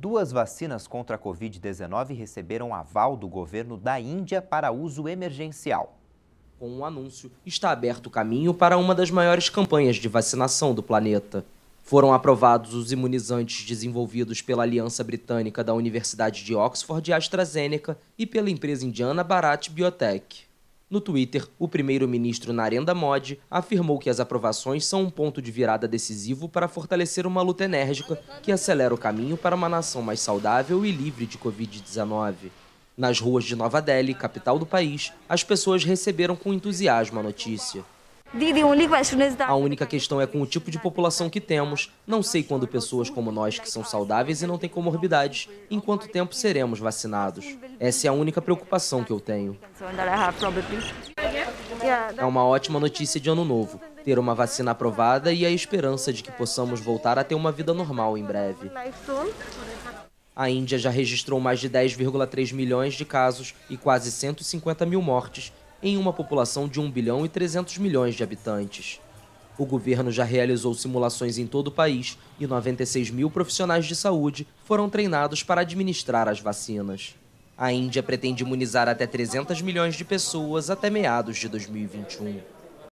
Duas vacinas contra a Covid-19 receberam aval do governo da Índia para uso emergencial. Com o um anúncio, está aberto o caminho para uma das maiores campanhas de vacinação do planeta. Foram aprovados os imunizantes desenvolvidos pela Aliança Britânica da Universidade de Oxford e AstraZeneca e pela empresa indiana Bharat Biotech. No Twitter, o primeiro-ministro Narendra Modi afirmou que as aprovações são um ponto de virada decisivo para fortalecer uma luta enérgica que acelera o caminho para uma nação mais saudável e livre de Covid-19. Nas ruas de Nova Delhi, capital do país, as pessoas receberam com entusiasmo a notícia. A única questão é com o tipo de população que temos. Não sei quando pessoas como nós, que são saudáveis e não têm comorbidades, em quanto tempo seremos vacinados. Essa é a única preocupação que eu tenho. É uma ótima notícia de ano novo. Ter uma vacina aprovada e a esperança de que possamos voltar a ter uma vida normal em breve. A Índia já registrou mais de 10,3 milhões de casos e quase 150 mil mortes em uma população de 1 bilhão e 300 milhões de habitantes. O governo já realizou simulações em todo o país e 96 mil profissionais de saúde foram treinados para administrar as vacinas. A Índia pretende imunizar até 300 milhões de pessoas até meados de 2021.